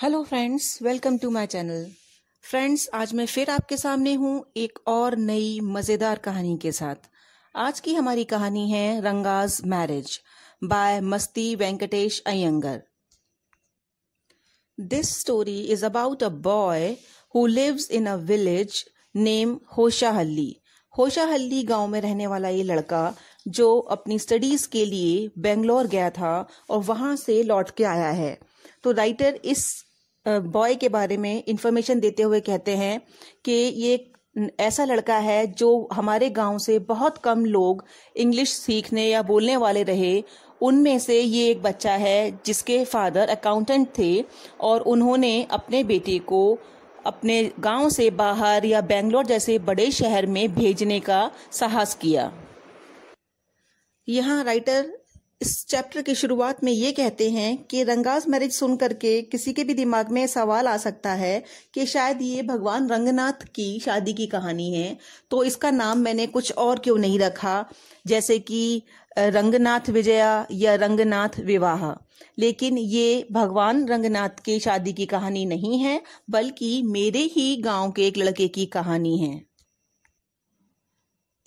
hello friends welcome to my channel friends आज मैं फिर आपके सामने हूँ एक और नई मज़ेदार कहानी के साथ आज की हमारी कहानी है रंगाज marriage by Masti Venkatesh Iyengar this story is about a boy who lives in a village name Hosahalli Hosahalli गांव में रहने वाला ये लड़का जो अपनी स्टडीज के लिए बेंगलोर गया था और वहां से लौट के आया है तो राइटर इस बॉय के बारे में इंफॉर्मेशन देते हुए कहते हैं कि ये ऐसा लड़का है जो हमारे गांव से बहुत कम लोग इंग्लिश सीखने या बोलने वाले रहे उनमें से ये एक बच्चा है जिसके फादर अकाउंटेंट थे और उन्होंने अपने बेटे को अपने गांव से बाहर या बेंगलोर जैसे बड़े शहर में भेजने का साहस किया यहाँ राइटर इस चैप्टर की शुरुआत में ये कहते हैं कि रंगास मैरिज सुन करके किसी के भी दिमाग में सवाल आ सकता है कि शायद ये भगवान रंगनाथ की शादी की कहानी है तो इसका नाम मैंने कुछ और क्यों नहीं रखा जैसे कि रंगनाथ विजया या रंगनाथ विवाह लेकिन ये भगवान रंगनाथ की शादी की कहानी नहीं है बल्कि मेरे ही गांव के एक लड़के की कहानी है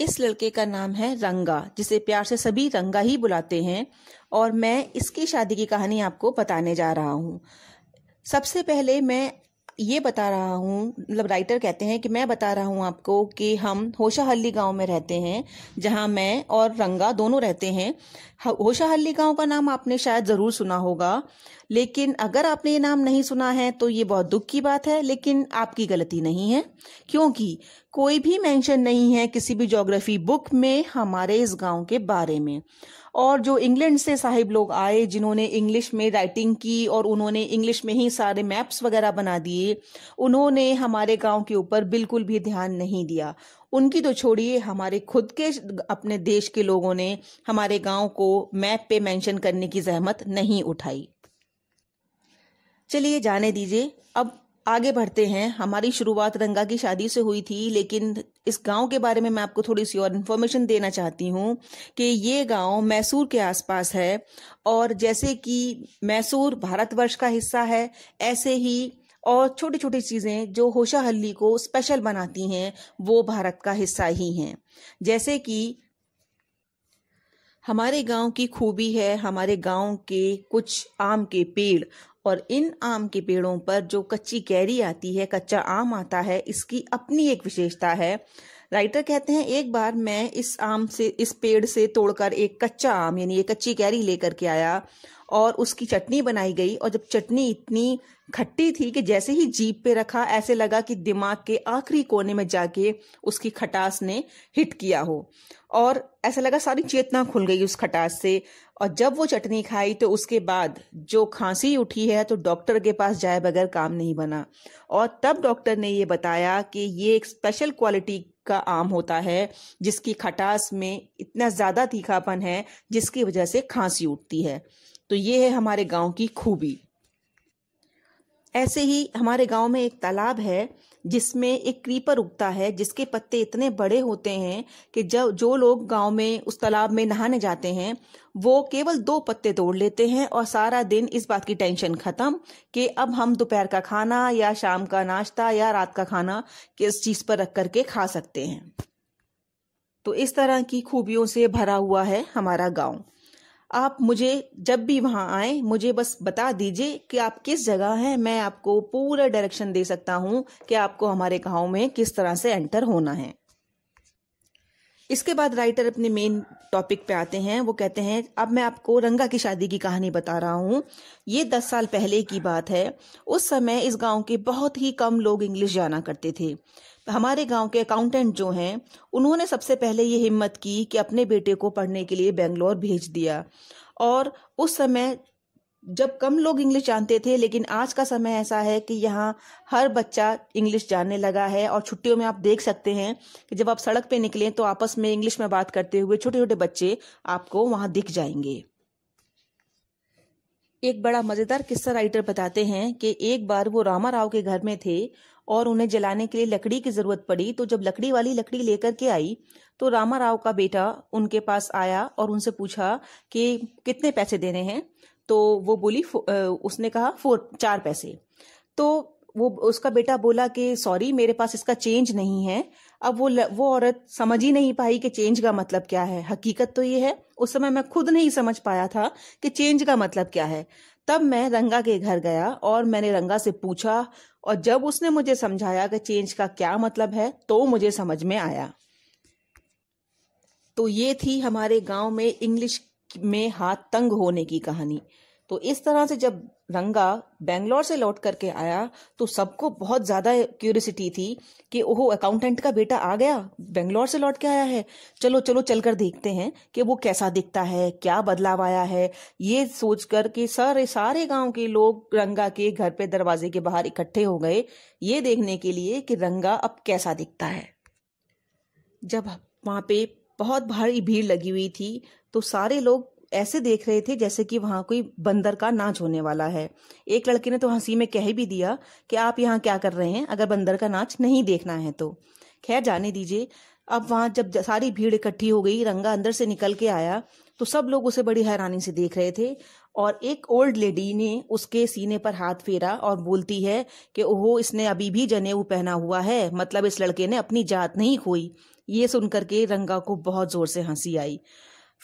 इस लड़के का नाम है रंगा जिसे प्यार से सभी रंगा ही बुलाते हैं और मैं इसकी शादी की कहानी आपको बताने जा रहा हूँ सबसे पहले मैं ये बता रहा हूँ मतलब राइटर कहते हैं कि मैं बता रहा हूँ आपको कि हम होशाहली गांव में रहते हैं जहाँ मैं और रंगा दोनों रहते हैं होशाहली गांव का नाम आपने शायद ज़रूर सुना होगा लेकिन अगर आपने ये नाम नहीं सुना है तो ये बहुत दुख की बात है लेकिन आपकी गलती नहीं है क्योंकि कोई भी मेंशन नहीं है किसी भी जोग्राफी बुक में हमारे इस गांव के बारे में और जो इंग्लैंड से साहिब लोग आए जिन्होंने इंग्लिश में राइटिंग की और उन्होंने इंग्लिश में ही सारे मैप्स वगैरह बना दिए उन्होंने हमारे गांव के ऊपर बिल्कुल भी ध्यान नहीं दिया उनकी तो छोड़िए हमारे खुद के अपने देश के लोगों ने हमारे गांव को मैप पे मेंशन करने की जहमत नहीं उठाई चलिए जाने दीजिए अब आगे बढ़ते हैं हमारी शुरुआत रंगा की शादी से हुई थी लेकिन इस गांव के बारे में मैं आपको थोड़ी सी और इन्फॉर्मेशन देना चाहती हूँ कि ये गांव मैसूर के आसपास है और जैसे कि मैसूर भारतवर्ष का हिस्सा है ऐसे ही और छोटी छोटी चीज़ें जो होशाहली को स्पेशल बनाती हैं वो भारत का हिस्सा ही हैं जैसे कि हमारे गांव की खूबी है हमारे गांव के कुछ आम के पेड़ और इन आम के पेड़ों पर जो कच्ची कैरी आती है कच्चा आम आता है इसकी अपनी एक विशेषता है राइटर कहते हैं एक बार मैं इस आम से इस पेड़ से तोड़कर एक कच्चा आम यानी ये कच्ची कैरी लेकर के आया और उसकी चटनी बनाई गई और जब चटनी इतनी खट्टी थी कि जैसे ही जीप पे रखा ऐसे लगा कि दिमाग के आखिरी कोने में जाके उसकी खटास ने हिट किया हो और ऐसा लगा सारी चेतना खुल गई उस खटास से और जब वो चटनी खाई तो उसके बाद जो खांसी उठी है तो डॉक्टर के पास जाए बगैर काम नहीं बना और तब डॉक्टर ने ये बताया कि ये एक स्पेशल क्वालिटी का आम होता है जिसकी खटास में इतना ज़्यादा तीखापन है जिसकी वजह से खांसी उठती है तो ये है हमारे गांव की खूबी ऐसे ही हमारे गांव में एक तालाब है जिसमें एक क्रीपर उगता है जिसके पत्ते इतने बड़े होते हैं कि जब जो लोग गांव में उस तालाब में नहाने जाते हैं वो केवल दो पत्ते तोड़ लेते हैं और सारा दिन इस बात की टेंशन खत्म कि अब हम दोपहर का खाना या शाम का नाश्ता या रात का खाना किस चीज़ पर रख करके खा सकते हैं तो इस तरह की खूबियों से भरा हुआ है हमारा गाँव आप मुझे जब भी वहाँ आए मुझे बस बता दीजिए कि आप किस जगह हैं मैं आपको पूरा डायरेक्शन दे सकता हूँ कि आपको हमारे गाँव में किस तरह से एंटर होना है इसके बाद राइटर अपने मेन टॉपिक पे आते हैं वो कहते हैं अब मैं आपको रंगा की शादी की कहानी बता रहा हूँ ये दस साल पहले की बात है उस समय इस गांव के बहुत ही कम लोग इंग्लिश जाना करते थे हमारे गांव के अकाउंटेंट जो हैं उन्होंने सबसे पहले ये हिम्मत की कि अपने बेटे को पढ़ने के लिए बेंगलोर भेज दिया और उस समय जब कम लोग इंग्लिश जानते थे लेकिन आज का समय ऐसा है कि यहाँ हर बच्चा इंग्लिश जानने लगा है और छुट्टियों में आप देख सकते हैं कि जब आप सड़क पे निकलें तो आपस में इंग्लिश में बात करते हुए छोटे छोटे बच्चे आपको वहां दिख जाएंगे एक बड़ा मज़ेदार किस्सा राइटर बताते हैं कि एक बार वो रामा राव के घर में थे और उन्हें जलाने के लिए लकड़ी की ज़रूरत पड़ी तो जब लकड़ी वाली लकड़ी लेकर के आई तो रामा राव का बेटा उनके पास आया और उनसे पूछा कि कितने पैसे देने हैं तो वो बोली उसने कहा फोर चार पैसे तो वो उसका बेटा बोला कि सॉरी मेरे पास इसका चेंज नहीं है अब वो वो औरत समझ ही नहीं पाई कि चेंज का मतलब क्या है हकीकत तो ये है उस समय मैं खुद नहीं समझ पाया था कि चेंज का मतलब क्या है तब मैं रंगा के घर गया और मैंने रंगा से पूछा और जब उसने मुझे समझाया कि चेंज का क्या मतलब है तो मुझे समझ में आया तो ये थी हमारे गांव में इंग्लिश में हाथ तंग होने की कहानी तो इस तरह से जब रंगा बेंगलोर से लौट करके आया तो सबको बहुत ज्यादा क्यूरियसिटी थी कि ओहो अकाउंटेंट का बेटा आ गया बेंगलोर से लौट के आया है चलो चलो चलकर देखते हैं कि वो कैसा दिखता है क्या बदलाव आया है ये सोचकर कि के सारे सारे गांव के लोग रंगा के घर पे दरवाजे के बाहर इकट्ठे हो गए ये देखने के लिए कि रंगा अब कैसा दिखता है जब वहां पे बहुत भारी भीड़ लगी हुई थी तो सारे लोग ऐसे देख रहे थे जैसे कि वहां कोई बंदर का नाच होने वाला है एक लड़के ने तो हंसी में कह भी दिया कि आप यहाँ क्या कर रहे हैं अगर बंदर का नाच नहीं देखना है तो खैर जाने दीजिए अब वहां जब सारी भीड़ इकट्ठी हो गई रंगा अंदर से निकल के आया तो सब लोग उसे बड़ी हैरानी से देख रहे थे और एक ओल्ड लेडी ने उसके सीने पर हाथ फेरा और बोलती है कि ओहो इसने अभी भी जनेऊ पहना हुआ है मतलब इस लड़के ने अपनी जात नहीं खोई ये सुनकर के रंगा को बहुत जोर से हंसी आई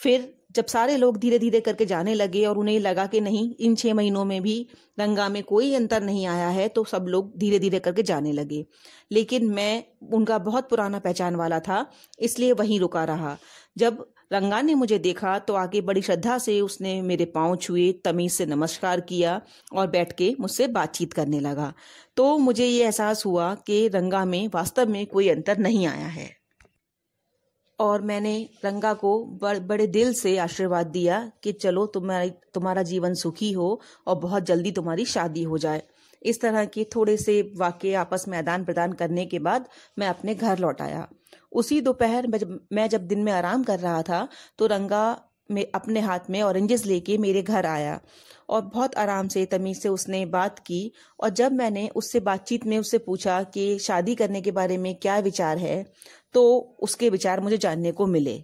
फिर जब सारे लोग धीरे धीरे करके जाने लगे और उन्हें लगा कि नहीं इन छह महीनों में भी दंगा में कोई अंतर नहीं आया है तो सब लोग धीरे धीरे करके जाने लगे लेकिन मैं उनका बहुत पुराना पहचान वाला था इसलिए वहीं रुका रहा जब रंगा ने मुझे देखा तो आगे बड़ी श्रद्धा से उसने मेरे पांव छुए तमीज से नमस्कार किया और बैठ के मुझसे बातचीत करने लगा तो मुझे ये एहसास हुआ कि रंगा में वास्तव में कोई अंतर नहीं आया है और मैंने रंगा को बड़े दिल से आशीर्वाद दिया कि चलो तुम्हारी तुम्हारा जीवन सुखी हो और बहुत जल्दी तुम्हारी शादी हो जाए इस तरह के थोड़े से वाक्य आपस में आदान प्रदान करने के बाद मैं अपने घर लौट आया उसी दोपहर मैं जब दिन में आराम कर रहा था तो रंगा में अपने हाथ में ऑरेंजेस लेके मेरे घर आया और बहुत आराम से तमीज़ से उसने बात की और जब मैंने उससे बातचीत में उससे पूछा कि शादी करने के बारे में क्या विचार है तो उसके विचार मुझे जानने को मिले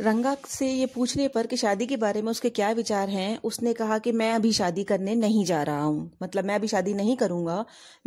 रंगा से ये पूछने पर कि शादी के बारे में उसके क्या विचार हैं उसने कहा कि मैं अभी शादी करने नहीं जा रहा हूं मतलब मैं अभी शादी नहीं करूंगा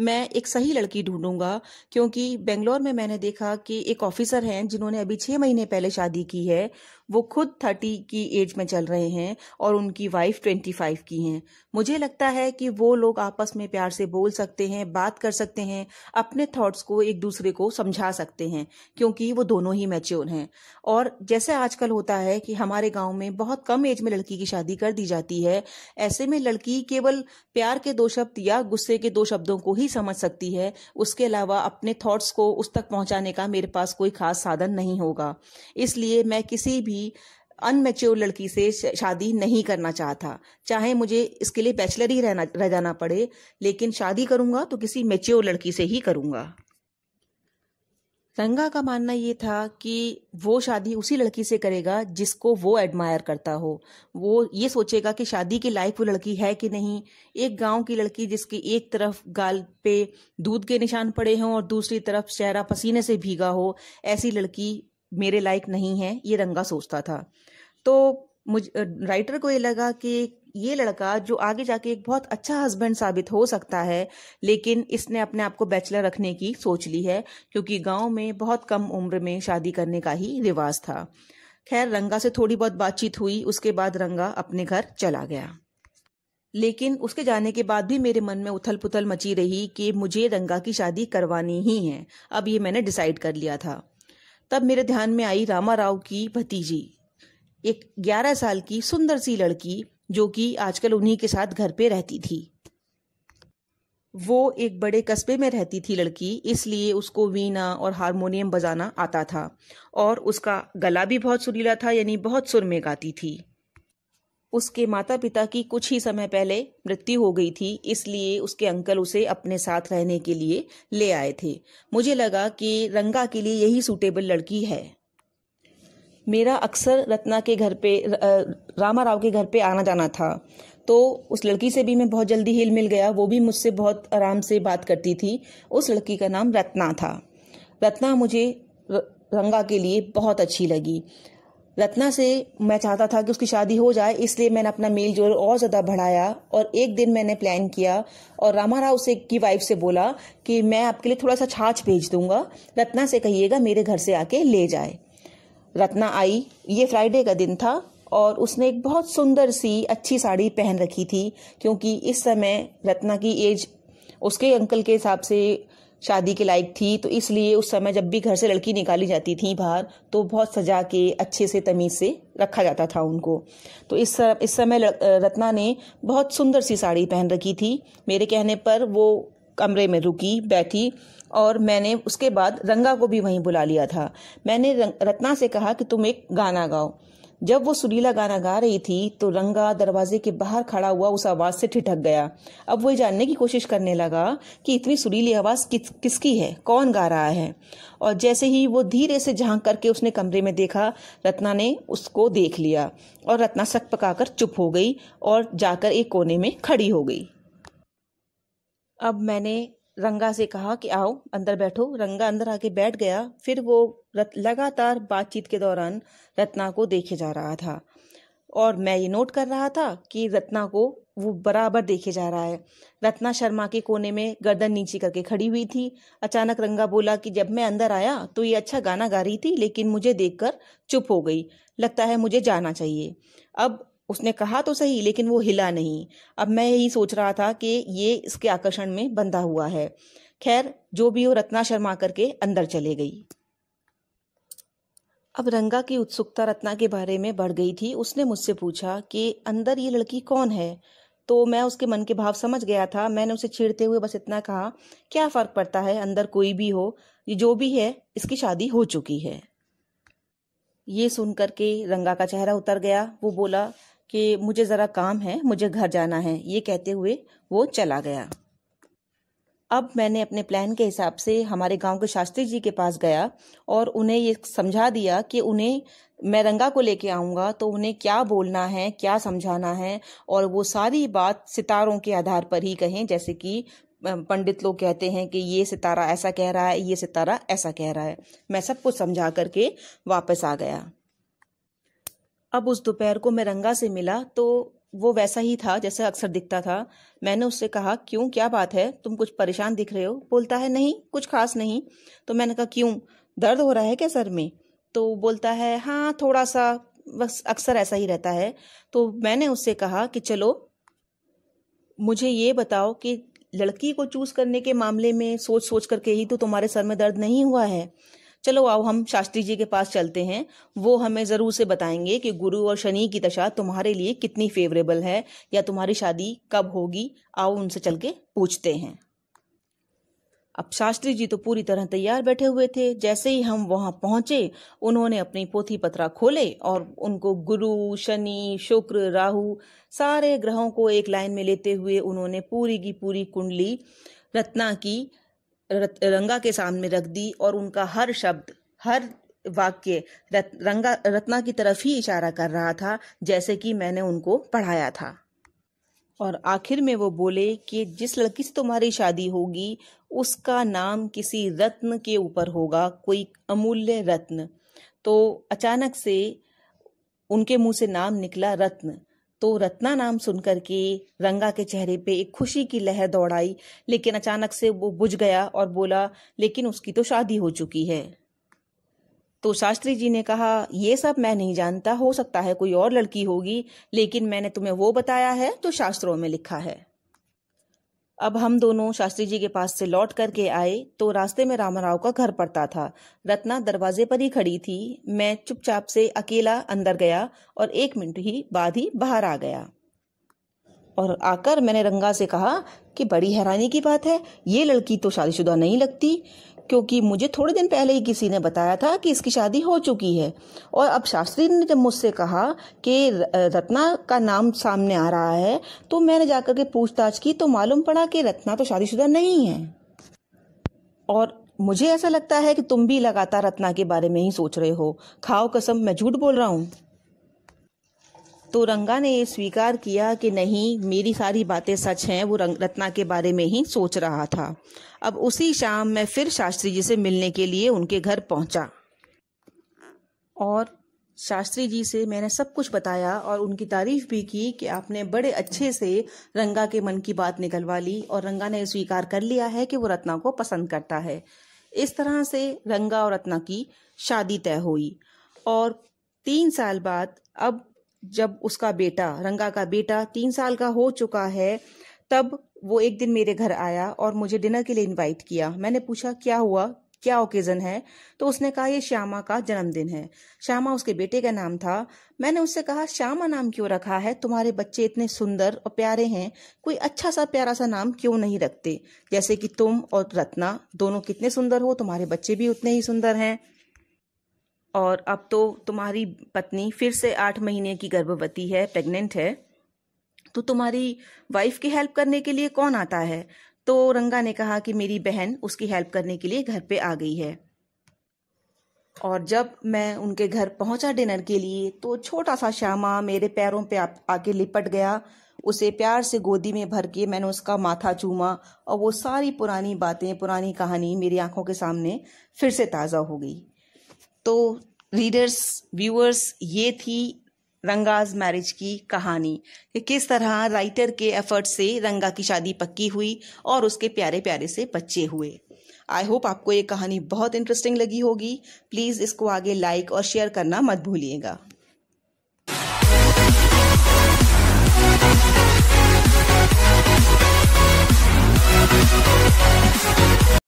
मैं एक सही लड़की ढूंढूंगा क्योंकि बेंगलोर में मैंने देखा कि एक ऑफिसर हैं जिन्होंने अभी छह महीने पहले शादी की है वो खुद थर्टी की एज में चल रहे हैं और उनकी वाइफ ट्वेंटी फाइव की हैं मुझे लगता है कि वो लोग आपस में प्यार से बोल सकते हैं बात कर सकते हैं अपने थॉट्स को एक दूसरे को समझा सकते हैं क्योंकि वो दोनों ही मैच्योर हैं और जैसे आजकल होता है कि हमारे गाँव में बहुत कम एज में लड़की की शादी कर दी जाती है ऐसे में लड़की केवल प्यार के दो शब्द या गुस्से के दो शब्दों को ही समझ सकती है उसके अलावा अपने थॉट्स को उस तक पहुंचाने का मेरे पास कोई खास साधन नहीं होगा इसलिए मैं किसी भी लड़की अनमेच्योर लड़की से शादी नहीं करना चाहता चाहे मुझे इसके लिए बैचलर ही रहना रह जाना पड़े लेकिन शादी करूंगा तो किसी मेच्योर लड़की से ही करूंगा रंगा का मानना ये था कि वो शादी उसी लड़की से करेगा जिसको वो एडमायर करता हो वो ये सोचेगा कि शादी के लायक वो लड़की है कि नहीं एक गांव की लड़की जिसकी एक तरफ गाल पे दूध के निशान पड़े हों और दूसरी तरफ चेहरा पसीने से भीगा हो ऐसी लड़की मेरे लायक नहीं है ये रंगा सोचता था तो मुझ राइटर को ये लगा कि ये लड़का जो आगे जाके एक बहुत अच्छा हस्बैंड साबित हो सकता है लेकिन इसने अपने आप को बैचलर रखने की सोच ली है क्योंकि गांव में बहुत कम उम्र में शादी करने का ही रिवाज था खैर रंगा से थोड़ी बहुत बातचीत हुई उसके बाद रंगा अपने घर चला गया लेकिन उसके जाने के बाद भी मेरे मन में उथल पुथल मची रही कि मुझे रंगा की शादी करवानी ही है अब ये मैंने डिसाइड कर लिया था तब मेरे ध्यान में आई रामा राव की भतीजी एक ग्यारह साल की सुंदर सी लड़की जो कि आजकल उन्हीं के साथ घर पे रहती थी वो एक बड़े कस्बे में रहती थी लड़की इसलिए उसको वीणा और हारमोनियम बजाना आता था और उसका गला भी बहुत सुरीला था यानी बहुत सुर में गाती थी उसके माता पिता की कुछ ही समय पहले मृत्यु हो गई थी इसलिए उसके अंकल उसे अपने साथ रहने के लिए ले आए थे मुझे लगा कि रंगा के लिए यही सूटेबल लड़की है मेरा अक्सर रत्ना के घर पे रामा राव के घर पे आना जाना था तो उस लड़की से भी मैं बहुत जल्दी हिल मिल गया वो भी मुझसे बहुत आराम से बात करती थी उस लड़की का नाम रत्ना था रत्ना मुझे रंगा के लिए बहुत अच्छी लगी रत्ना से मैं चाहता था कि उसकी शादी हो जाए इसलिए मैंने अपना मेल जोल और ज़्यादा बढ़ाया और एक दिन मैंने प्लान किया और रामा राव से की वाइफ से बोला कि मैं आपके लिए थोड़ा सा छाछ भेज दूंगा रत्ना से कहिएगा मेरे घर से आके ले जाए रत्ना आई ये फ्राइडे का दिन था और उसने एक बहुत सुंदर सी अच्छी साड़ी पहन रखी थी क्योंकि इस समय रत्ना की एज उसके अंकल के हिसाब से शादी के लायक थी तो इसलिए उस समय जब भी घर से लड़की निकाली जाती थी बाहर तो बहुत सजा के अच्छे से तमीज़ से रखा जाता था उनको तो इस इस समय रत्ना ने बहुत सुंदर सी साड़ी पहन रखी थी मेरे कहने पर वो कमरे में रुकी बैठी और मैंने उसके बाद रंगा को भी वहीं बुला लिया था मैंने रत्ना से कहा कि तुम एक गाना गाओ जब वो सुरीला गाना गा रही थी तो रंगा दरवाजे के बाहर खड़ा हुआ उस आवाज़ से ठिठक गया अब वो जानने की कोशिश करने लगा कि इतनी सुरीली आवाज़ किस किसकी है कौन गा रहा है और जैसे ही वो धीरे से झांक करके उसने कमरे में देखा रत्ना ने उसको देख लिया और रत्ना सक पकाकर चुप हो गई और जाकर एक कोने में खड़ी हो गई अब मैंने रंगा से कहा कि आओ अंदर बैठो रंगा अंदर आके बैठ गया फिर वो रत, लगातार बातचीत के दौरान रत्ना को देखे जा रहा था और मैं ये नोट कर रहा था कि रत्ना को वो बराबर देखे जा रहा है रत्ना शर्मा के कोने में गर्दन नीचे करके खड़ी हुई थी अचानक रंगा बोला कि जब मैं अंदर आया तो ये अच्छा गाना गा रही थी लेकिन मुझे देखकर चुप हो गई लगता है मुझे जाना चाहिए अब उसने कहा तो सही लेकिन वो हिला नहीं अब मैं यही सोच रहा था कि ये इसके आकर्षण में बंधा हुआ है खैर जो भी हो रत्ना शर्मा करके अंदर चले गई अब रंगा की उत्सुकता रत्ना के बारे में बढ़ गई थी उसने मुझसे पूछा कि अंदर ये लड़की कौन है तो मैं उसके मन के भाव समझ गया था मैंने उसे छेड़ते हुए बस इतना कहा क्या फ़र्क पड़ता है अंदर कोई भी हो जो भी है इसकी शादी हो चुकी है ये सुन करके रंगा का चेहरा उतर गया वो बोला कि मुझे ज़रा काम है मुझे घर जाना है ये कहते हुए वो चला गया अब मैंने अपने प्लान के हिसाब से हमारे गांव के शास्त्री जी के पास गया और उन्हें ये समझा दिया कि उन्हें मैं रंगा को लेके आऊँगा तो उन्हें क्या बोलना है क्या समझाना है और वो सारी बात सितारों के आधार पर ही कहें जैसे कि पंडित लोग कहते हैं कि ये सितारा ऐसा कह रहा है ये सितारा ऐसा कह रहा है मैं सब कुछ समझा करके वापस आ गया अब उस दोपहर को मैं रंगा से मिला तो वो वैसा ही था जैसा अक्सर दिखता था मैंने उससे कहा क्यों क्या बात है तुम कुछ परेशान दिख रहे हो बोलता है नहीं कुछ खास नहीं तो मैंने कहा क्यों दर्द हो रहा है क्या सर में तो बोलता है हाँ थोड़ा सा बस अक्सर ऐसा ही रहता है तो मैंने उससे कहा कि चलो मुझे ये बताओ कि लड़की को चूज करने के मामले में सोच सोच करके ही तो तुम्हारे सर में दर्द नहीं हुआ है चलो आओ हम शास्त्री जी के पास चलते हैं वो हमें ज़रूर से बताएंगे कि गुरु और शनि की दशा तुम्हारे लिए कितनी फेवरेबल है या तुम्हारी शादी कब होगी आओ उनसे चल के पूछते हैं अब शास्त्री जी तो पूरी तरह तैयार बैठे हुए थे जैसे ही हम वहां पहुंचे उन्होंने अपनी पोथी पत्रा खोले और उनको गुरु शनि शुक्र राहु सारे ग्रहों को एक लाइन में लेते हुए उन्होंने पूरी की पूरी कुंडली रत्ना की रंगा के सामने रख दी और उनका हर शब्द हर वाक्य रत, रंगा रत्ना की तरफ ही इशारा कर रहा था जैसे कि मैंने उनको पढ़ाया था और आखिर में वो बोले कि जिस लड़की से तुम्हारी शादी होगी उसका नाम किसी रत्न के ऊपर होगा कोई अमूल्य रत्न तो अचानक से उनके मुंह से नाम निकला रत्न तो रत्ना नाम सुनकर के रंगा के चेहरे पे एक खुशी की लहर दौड़ आई लेकिन अचानक से वो बुझ गया और बोला लेकिन उसकी तो शादी हो चुकी है तो शास्त्री जी ने कहा ये सब मैं नहीं जानता हो सकता है कोई और लड़की होगी लेकिन मैंने तुम्हें वो बताया है जो तो शास्त्रों में लिखा है अब हम दोनों शास्त्री जी के पास से लौट करके आए तो रास्ते में रामाराव का घर पड़ता था रत्ना दरवाजे पर ही खड़ी थी मैं चुपचाप से अकेला अंदर गया और एक मिनट ही बाद ही बाहर आ गया और आकर मैंने रंगा से कहा कि बड़ी हैरानी की बात है ये लड़की तो शादीशुदा नहीं लगती क्योंकि मुझे थोड़े दिन पहले ही किसी ने बताया था कि इसकी शादी हो चुकी है और अब शास्त्री ने जब मुझसे कहा कि रत्ना का नाम सामने आ रहा है तो मैंने जाकर के पूछताछ की तो मालूम पड़ा कि रत्ना तो शादीशुदा नहीं है और मुझे ऐसा लगता है कि तुम भी लगातार रत्ना के बारे में ही सोच रहे हो खाओ कसम मैं झूठ बोल रहा हूँ तो रंगा ने ये स्वीकार किया कि नहीं मेरी सारी बातें सच हैं वो रंग रत्ना के बारे में ही सोच रहा था अब उसी शाम मैं फिर शास्त्री जी से मिलने के लिए उनके घर पहुंचा और शास्त्री जी से मैंने सब कुछ बताया और उनकी तारीफ भी की कि आपने बड़े अच्छे से रंगा के मन की बात निकलवा ली और रंगा ने स्वीकार कर लिया है कि वो रत्ना को पसंद करता है इस तरह से रंगा और रत्ना की शादी तय हुई और तीन साल बाद अब जब उसका बेटा रंगा का बेटा तीन साल का हो चुका है तब वो एक दिन मेरे घर आया और मुझे डिनर के लिए इनवाइट किया मैंने पूछा क्या हुआ क्या ओकेजन है तो उसने कहा ये श्यामा का जन्मदिन है श्यामा उसके बेटे का नाम था मैंने उससे कहा श्यामा नाम क्यों रखा है तुम्हारे बच्चे इतने सुंदर और प्यारे हैं कोई अच्छा सा प्यारा सा नाम क्यों नहीं रखते जैसे कि तुम और रत्ना दोनों कितने सुंदर हो तुम्हारे बच्चे भी उतने ही सुंदर हैं और अब तो तुम्हारी पत्नी फिर से आठ महीने की गर्भवती है प्रेग्नेंट है तो तुम्हारी वाइफ की हेल्प करने के लिए कौन आता है तो रंगा ने कहा कि मेरी बहन उसकी हेल्प करने के लिए घर पे आ गई है और जब मैं उनके घर पहुंचा डिनर के लिए तो छोटा सा श्यामा मेरे पैरों पे आके लिपट गया उसे प्यार से गोदी में भर के मैंने उसका माथा चूमा और वो सारी पुरानी बातें पुरानी कहानी मेरी आंखों के सामने फिर से ताज़ा हो गई तो रीडर्स व्यूअर्स ये थी रंगाज मैरिज की कहानी कि किस तरह राइटर के एफर्ट से रंगा की शादी पक्की हुई और उसके प्यारे प्यारे से बच्चे हुए आई होप आपको ये कहानी बहुत इंटरेस्टिंग लगी होगी प्लीज़ इसको आगे लाइक और शेयर करना मत भूलिएगा